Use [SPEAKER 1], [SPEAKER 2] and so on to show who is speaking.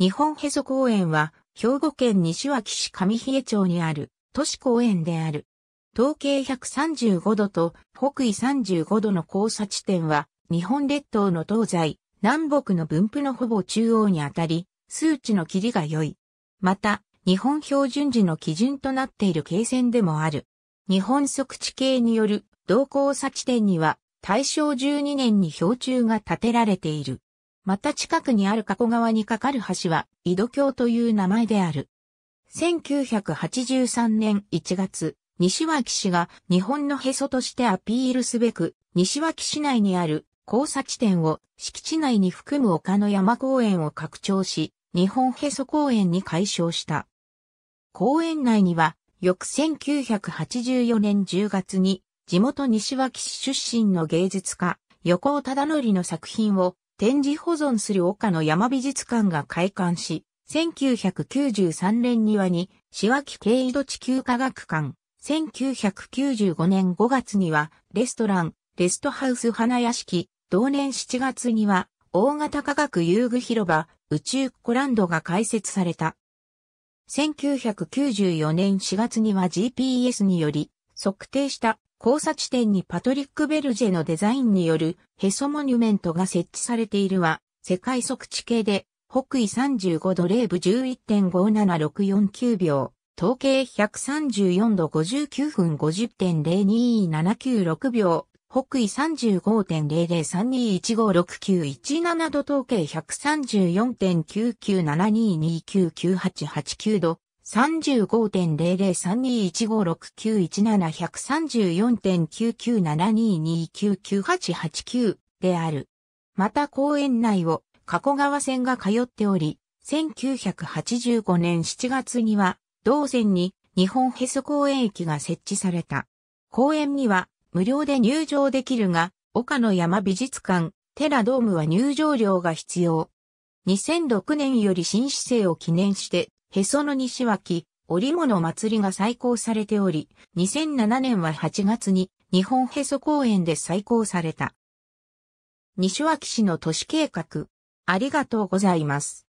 [SPEAKER 1] 日本へそ公園は、兵庫県西脇市上比町にある都市公園である。東経135度と北緯35度の交差地点は、日本列島の東西、南北の分布のほぼ中央にあたり、数値の霧が良い。また、日本標準時の基準となっている経線でもある。日本測地系による同交差地点には、大正12年に標柱が建てられている。また近くにある加古川に架かる橋は、井戸橋という名前である。1983年1月、西脇市が日本のへそとしてアピールすべく、西脇市内にある交差地点を敷地内に含む丘の山公園を拡張し、日本へそ公園に改称した。公園内には、翌1984年10月に、地元西脇市出身の芸術家、横尾忠則の作品を展示保存する岡野山美術館が開館し、1993年庭に、しわき経緯度地球科学館、1995年5月には、レストラン、レストハウス花屋敷、同年7月には、大型科学遊具広場、宇宙コランドが開設された。1994年4月には GPS により測定した交差地点にパトリック・ベルジェのデザインによるヘソモニュメントが設置されているは、世界測地系で北緯35度0部11.57649秒、統計134度59分50.02796秒、北緯3 5 0 0 3 2 1 5 6 9 1 7度統計134.997229988度、3 5 0 0 3 2 1 5 6 9 1 7 1 3 4 9 9 7 2 2 9 9 8 8 9である。また公園内を加古川線が通っており、1985年7月には同線に日本ヘス公園駅が設置された。公園には無料で入場できるが、岡野山美術館、テラドームは入場料が必要。2006年より新市制を記念してへその西脇、織物祭りが再興されており、2007年は8月に日本へそ公園で再興された。西脇市の都市計画、ありがとうございます。